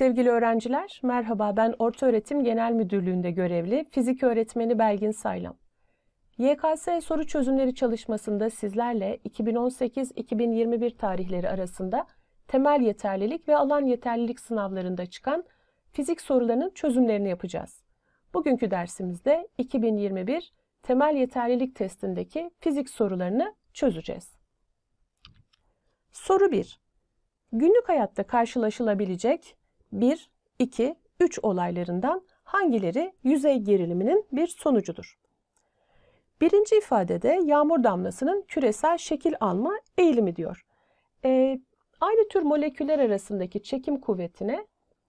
Sevgili öğrenciler, merhaba ben Orta Öğretim Genel Müdürlüğü'nde görevli fizik öğretmeni Belgin Saylam. YKS soru çözümleri çalışmasında sizlerle 2018-2021 tarihleri arasında temel yeterlilik ve alan yeterlilik sınavlarında çıkan fizik sorularının çözümlerini yapacağız. Bugünkü dersimizde 2021 temel yeterlilik testindeki fizik sorularını çözeceğiz. Soru 1. Günlük hayatta karşılaşılabilecek 1, 2, 3 olaylarından hangileri yüzey geriliminin bir sonucudur? Birinci ifadede yağmur damlasının küresel şekil alma eğilimi diyor. E, aynı tür moleküller arasındaki çekim kuvvetine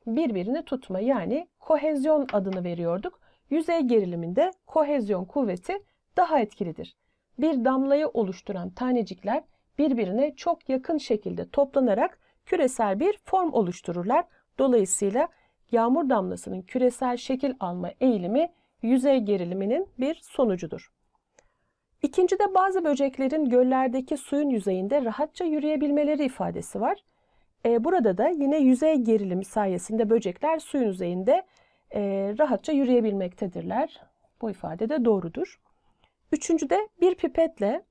birbirini tutma yani kohezyon adını veriyorduk. Yüzey geriliminde kohezyon kuvveti daha etkilidir. Bir damlayı oluşturan tanecikler birbirine çok yakın şekilde toplanarak küresel bir form oluştururlar. Dolayısıyla yağmur damlasının küresel şekil alma eğilimi yüzey geriliminin bir sonucudur. İkincide bazı böceklerin göllerdeki suyun yüzeyinde rahatça yürüyebilmeleri ifadesi var. Ee, burada da yine yüzey gerilimi sayesinde böcekler suyun yüzeyinde e, rahatça yürüyebilmektedirler. Bu ifade de doğrudur. Üçüncüde bir pipetle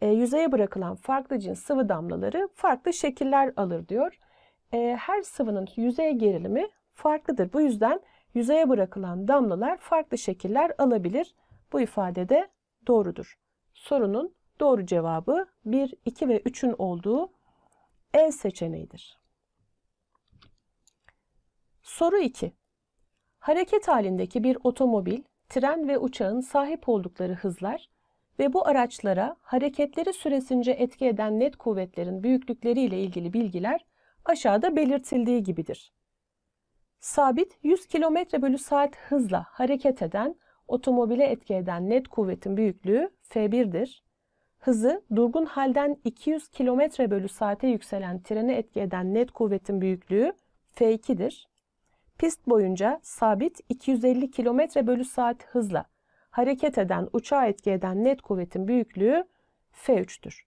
e, yüzeye bırakılan farklı cins sıvı damlaları farklı şekiller alır diyor e, her sıvının yüzey gerilimi farklıdır. Bu yüzden yüzeye bırakılan damlalar farklı şekiller alabilir. Bu ifade de doğrudur. Sorunun doğru cevabı 1, 2 ve 3'ün olduğu E seçeneğidir. Soru 2. Hareket halindeki bir otomobil, tren ve uçağın sahip oldukları hızlar ve bu araçlara hareketleri süresince etki eden net kuvvetlerin büyüklükleri ile ilgili bilgiler aşağıda belirtildiği gibidir. Sabit 100 km bölü saat hızla hareket eden otomobile etki eden net kuvvetin büyüklüğü F1'dir. Hızı durgun halden 200 km bölü saate yükselen trene etki eden net kuvvetin büyüklüğü F2'dir. Pist boyunca sabit 250 km bölü saat hızla hareket eden uçağa etki eden net kuvvetin büyüklüğü F3'tür.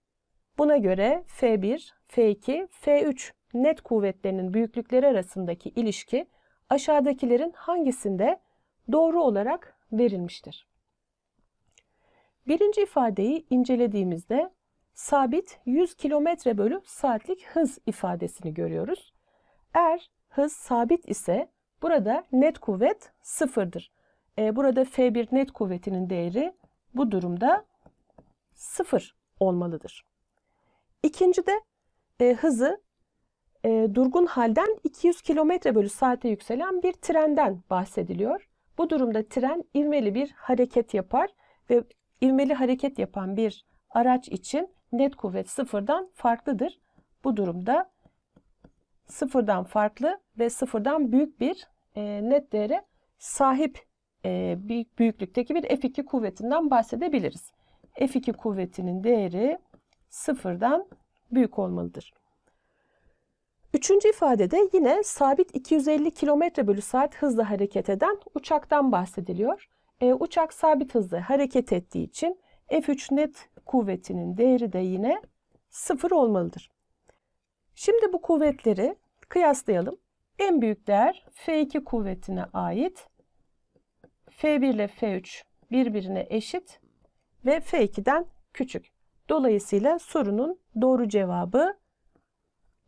Buna göre F1, F2, F3 net kuvvetlerinin büyüklükleri arasındaki ilişki aşağıdakilerin hangisinde doğru olarak verilmiştir? Birinci ifadeyi incelediğimizde sabit 100 km bölü saatlik hız ifadesini görüyoruz. Eğer hız sabit ise burada net kuvvet sıfırdır. E, burada F1 net kuvvetinin değeri bu durumda sıfır olmalıdır. İkincide e, hızı e, durgun halden 200 km bölü saate yükselen bir trenden bahsediliyor. Bu durumda tren ivmeli bir hareket yapar ve ivmeli hareket yapan bir araç için net kuvvet sıfırdan farklıdır. Bu durumda sıfırdan farklı ve sıfırdan büyük bir e, net değere sahip e, büyük, büyüklükteki bir F2 kuvvetinden bahsedebiliriz. F2 kuvvetinin değeri sıfırdan büyük olmalıdır. Üçüncü ifadede yine sabit 250 km bölü saat hızla hareket eden uçaktan bahsediliyor. E, uçak sabit hızla hareket ettiği için F3 net kuvvetinin değeri de yine sıfır olmalıdır. Şimdi bu kuvvetleri kıyaslayalım. En büyük değer F2 kuvvetine ait. F1 ile F3 birbirine eşit ve F2'den küçük. Dolayısıyla sorunun doğru cevabı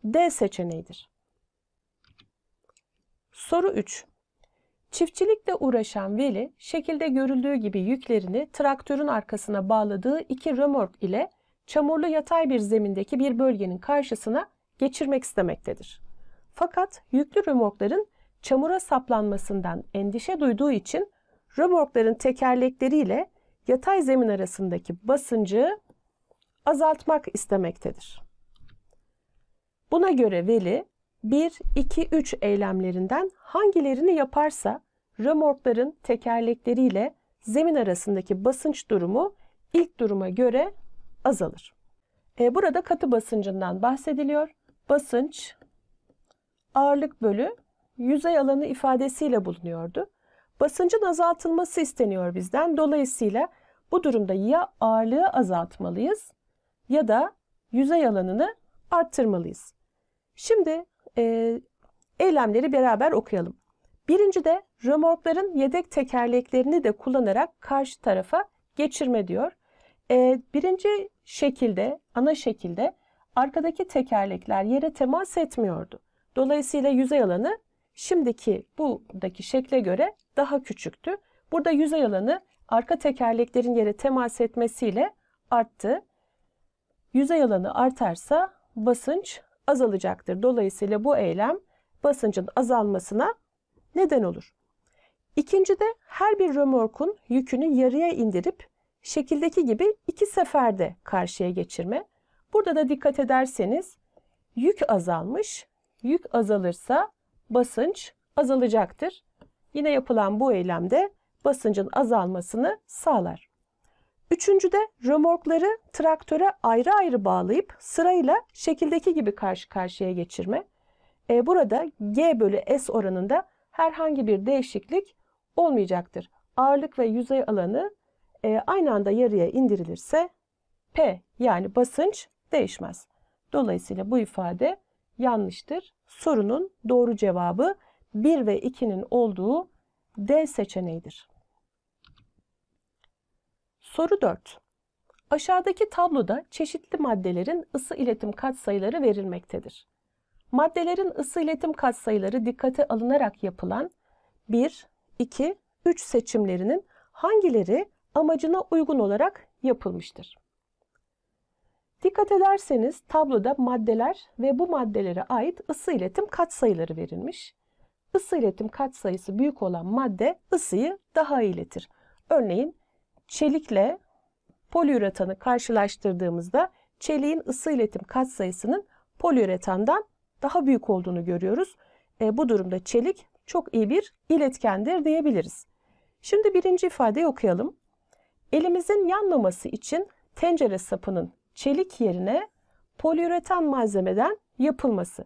D seçeneğidir. Soru 3. Çiftçilikle uğraşan Veli, şekilde görüldüğü gibi yüklerini traktörün arkasına bağladığı iki römork ile çamurlu yatay bir zemindeki bir bölgenin karşısına geçirmek istemektedir. Fakat yüklü römorkların çamura saplanmasından endişe duyduğu için römorkların tekerlekleriyle yatay zemin arasındaki basıncı azaltmak istemektedir. Buna göre veli 1, 2, 3 eylemlerinden hangilerini yaparsa römorkların tekerlekleriyle zemin arasındaki basınç durumu ilk duruma göre azalır. E, burada katı basıncından bahsediliyor. Basınç ağırlık bölü yüzey alanı ifadesiyle bulunuyordu. Basıncın azaltılması isteniyor bizden. Dolayısıyla bu durumda ya ağırlığı azaltmalıyız ya da yüzey alanını arttırmalıyız. Şimdi e, eylemleri beraber okuyalım. Birinci de römorkların yedek tekerleklerini de kullanarak karşı tarafa geçirme diyor. E, birinci şekilde, ana şekilde arkadaki tekerlekler yere temas etmiyordu. Dolayısıyla yüzey alanı şimdiki buradaki şekle göre daha küçüktü. Burada yüzey alanı arka tekerleklerin yere temas etmesiyle arttı. Yüzey alanı artarsa basınç azalacaktır. Dolayısıyla bu eylem basıncın azalmasına neden olur. İkinci de her bir römorkun yükünü yarıya indirip şekildeki gibi iki seferde karşıya geçirme. Burada da dikkat ederseniz yük azalmış. Yük azalırsa basınç azalacaktır. Yine yapılan bu eylemde basıncın azalmasını sağlar. Üçüncü de römorkları traktöre ayrı ayrı bağlayıp sırayla şekildeki gibi karşı karşıya geçirme. E, burada G bölü S oranında herhangi bir değişiklik olmayacaktır. Ağırlık ve yüzey alanı e, aynı anda yarıya indirilirse P yani basınç değişmez. Dolayısıyla bu ifade yanlıştır. Sorunun doğru cevabı 1 ve 2'nin olduğu D seçeneğidir. Soru 4. Aşağıdaki tabloda çeşitli maddelerin ısı iletim katsayıları verilmektedir. Maddelerin ısı iletim katsayıları dikkate alınarak yapılan 1, 2, 3 seçimlerinin hangileri amacına uygun olarak yapılmıştır? Dikkat ederseniz tabloda maddeler ve bu maddelere ait ısı iletim katsayıları verilmiş. Isı iletim katsayısı büyük olan madde ısıyı daha iyi iletir. Örneğin çelikle poliüretanı karşılaştırdığımızda çeliğin ısı iletim katsayısının poliüretandan daha büyük olduğunu görüyoruz. E, bu durumda çelik çok iyi bir iletkendir diyebiliriz. Şimdi birinci ifadeyi okuyalım. Elimizin yanmaması için tencere sapının çelik yerine poliüretan malzemeden yapılması.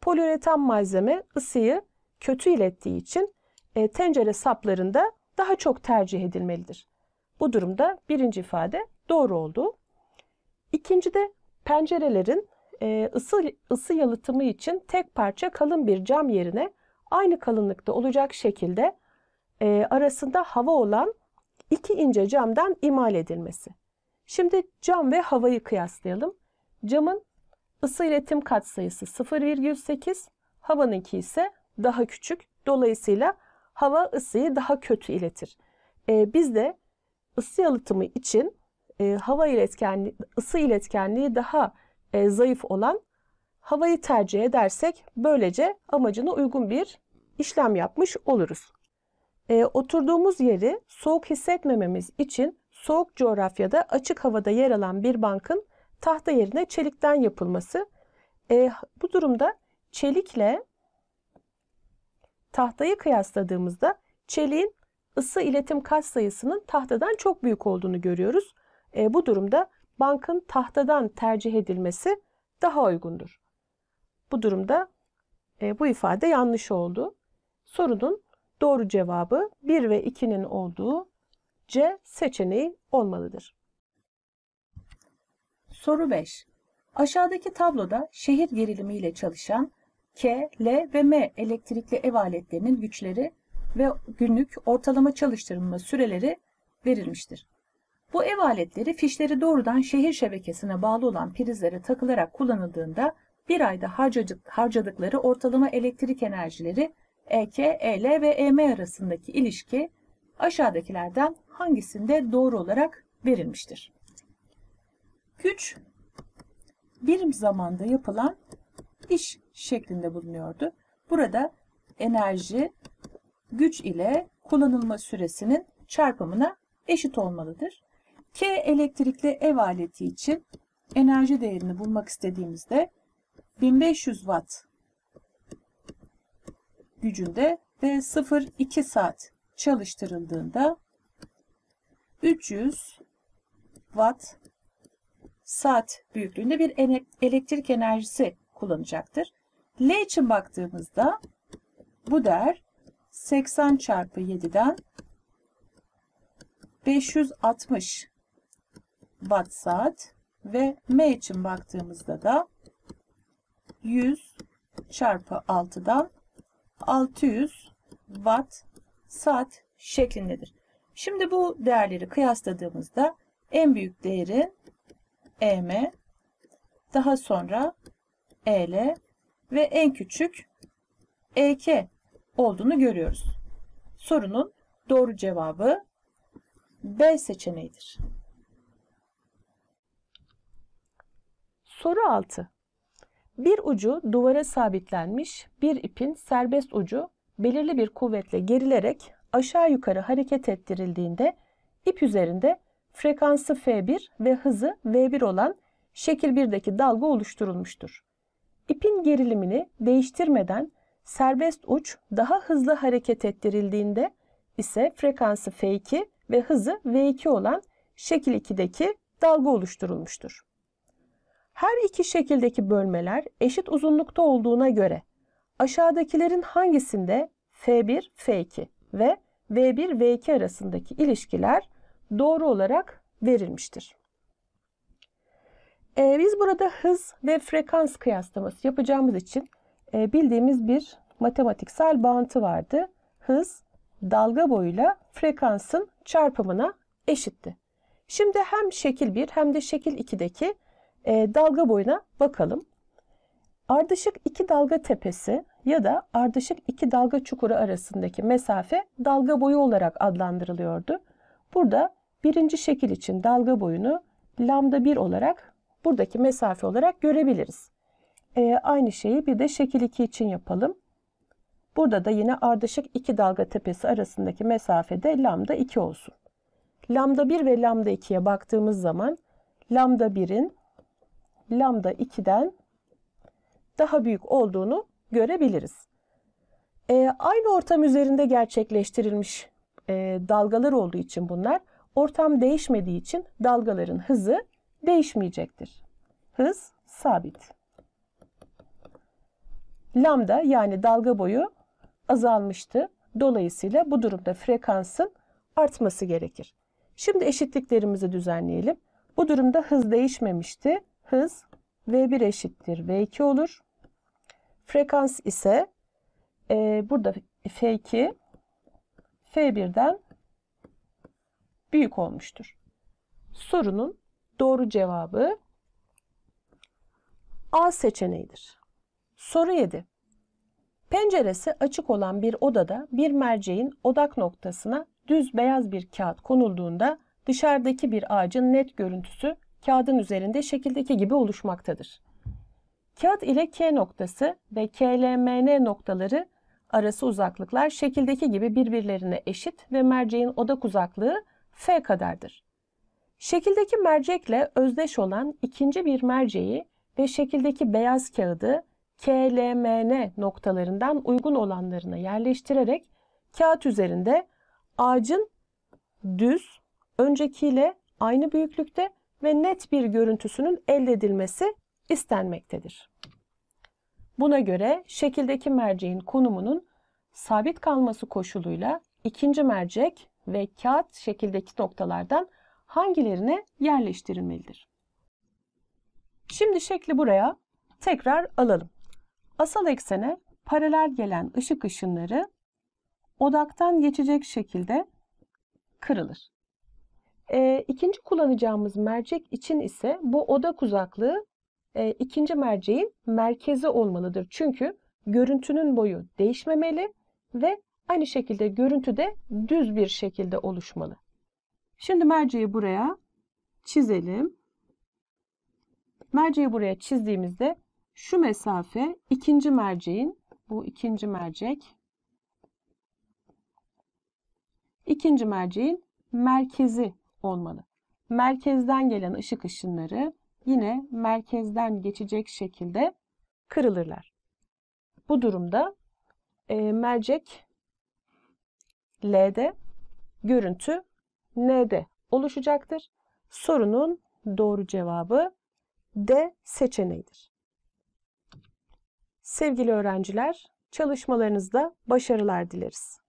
Poliüretan malzeme ısıyı kötü ilettiği için e, tencere saplarında daha çok tercih edilmelidir. Bu durumda birinci ifade doğru oldu. İkinci de pencerelerin e, ısı, ısı yalıtımı için tek parça kalın bir cam yerine aynı kalınlıkta olacak şekilde e, arasında hava olan iki ince camdan imal edilmesi. Şimdi cam ve havayı kıyaslayalım. Camın ısı iletim katsayısı 0,8, havanınki ise daha küçük. Dolayısıyla hava ısıyı daha kötü iletir. E, biz de ısı yalıtımı için e, hava iletkenliği, ısı iletkenliği daha e, zayıf olan havayı tercih edersek böylece amacına uygun bir işlem yapmış oluruz. E, oturduğumuz yeri soğuk hissetmememiz için soğuk coğrafyada açık havada yer alan bir bankın tahta yerine çelikten yapılması. E, bu durumda çelikle tahtayı kıyasladığımızda çeliğin ısı iletim kat sayısının tahtadan çok büyük olduğunu görüyoruz. E, bu durumda bankın tahtadan tercih edilmesi daha uygundur. Bu durumda e, bu ifade yanlış oldu. Sorunun doğru cevabı 1 ve 2'nin olduğu C seçeneği olmalıdır. Soru 5. Aşağıdaki tabloda şehir gerilimiyle çalışan K, L ve M elektrikli ev aletlerinin güçleri ve günlük ortalama çalıştırılma süreleri verilmiştir. Bu ev aletleri fişleri doğrudan şehir şebekesine bağlı olan prizlere takılarak kullanıldığında bir ayda harcadıkları ortalama elektrik enerjileri EK, EL ve EM arasındaki ilişki aşağıdakilerden hangisinde doğru olarak verilmiştir? Güç birim zamanda yapılan iş şeklinde bulunuyordu. Burada enerji güç ile kullanılma süresinin çarpımına eşit olmalıdır. K elektrikli ev aleti için enerji değerini bulmak istediğimizde 1500 watt gücünde ve 0-2 saat çalıştırıldığında 300 watt saat büyüklüğünde bir elektrik enerjisi kullanacaktır. L için baktığımızda bu değer 80 çarpı 7'den 560 watt saat ve M için baktığımızda da 100 çarpı 6'dan 600 watt saat şeklindedir. Şimdi bu değerleri kıyasladığımızda en büyük değeri EM, daha sonra EL ve en küçük EK olduğunu görüyoruz. Sorunun doğru cevabı B seçeneğidir. Soru 6. Bir ucu duvara sabitlenmiş bir ipin serbest ucu belirli bir kuvvetle gerilerek aşağı yukarı hareket ettirildiğinde ip üzerinde frekansı F1 ve hızı V1 olan şekil 1'deki dalga oluşturulmuştur. İpin gerilimini değiştirmeden serbest uç daha hızlı hareket ettirildiğinde ise frekansı F2 ve hızı V2 olan şekil 2'deki dalga oluşturulmuştur. Her iki şekildeki bölmeler eşit uzunlukta olduğuna göre aşağıdakilerin hangisinde F1, F2 ve V1, V2 arasındaki ilişkiler doğru olarak verilmiştir? Ee, biz burada hız ve frekans kıyaslaması yapacağımız için e, bildiğimiz bir matematiksel bağıntı vardı. Hız dalga boyuyla frekansın çarpımına eşitti. Şimdi hem şekil 1 hem de şekil 2'deki e, dalga boyuna bakalım. Ardışık iki dalga tepesi ya da ardışık iki dalga çukuru arasındaki mesafe dalga boyu olarak adlandırılıyordu. Burada birinci şekil için dalga boyunu lambda 1 olarak buradaki mesafe olarak görebiliriz e, aynı şeyi bir de şekil 2 için yapalım. Burada da yine ardışık iki dalga tepesi arasındaki mesafede lambda 2 olsun. Lambda 1 ve lambda 2'ye baktığımız zaman lambda 1'in lambda 2'den daha büyük olduğunu görebiliriz. E, aynı ortam üzerinde gerçekleştirilmiş e, dalgalar olduğu için bunlar ortam değişmediği için dalgaların hızı değişmeyecektir. Hız sabit lambda yani dalga boyu azalmıştı. Dolayısıyla bu durumda frekansın artması gerekir. Şimdi eşitliklerimizi düzenleyelim. Bu durumda hız değişmemişti. Hız V1 eşittir V2 olur. Frekans ise e, burada F2 F1'den büyük olmuştur. Sorunun doğru cevabı A seçeneğidir. Soru 7. Penceresi açık olan bir odada bir merceğin odak noktasına düz beyaz bir kağıt konulduğunda dışarıdaki bir ağacın net görüntüsü kağıdın üzerinde şekildeki gibi oluşmaktadır. Kağıt ile K noktası ve KLMN noktaları arası uzaklıklar şekildeki gibi birbirlerine eşit ve merceğin odak uzaklığı F kadardır. Şekildeki mercekle özdeş olan ikinci bir merceği ve şekildeki beyaz kağıdı KLMN noktalarından uygun olanlarına yerleştirerek kağıt üzerinde ağacın düz, öncekiyle aynı büyüklükte ve net bir görüntüsünün elde edilmesi istenmektedir. Buna göre şekildeki merceğin konumunun sabit kalması koşuluyla ikinci mercek ve kağıt şekildeki noktalardan hangilerine yerleştirilmelidir? Şimdi şekli buraya tekrar alalım. Asal eksene paralel gelen ışık ışınları odaktan geçecek şekilde kırılır. E, ikinci kullanacağımız mercek için ise bu odak uzaklığı e, ikinci merceğin merkezi olmalıdır. Çünkü görüntünün boyu değişmemeli ve aynı şekilde görüntü de düz bir şekilde oluşmalı. Şimdi merceği buraya çizelim. Merceği buraya çizdiğimizde şu mesafe ikinci merceğin, bu ikinci mercek, ikinci merceğin merkezi olmalı. Merkezden gelen ışık ışınları yine merkezden geçecek şekilde kırılırlar. Bu durumda e, mercek L'de, görüntü N'de oluşacaktır. Sorunun doğru cevabı D seçeneğidir. Sevgili öğrenciler, çalışmalarınızda başarılar dileriz.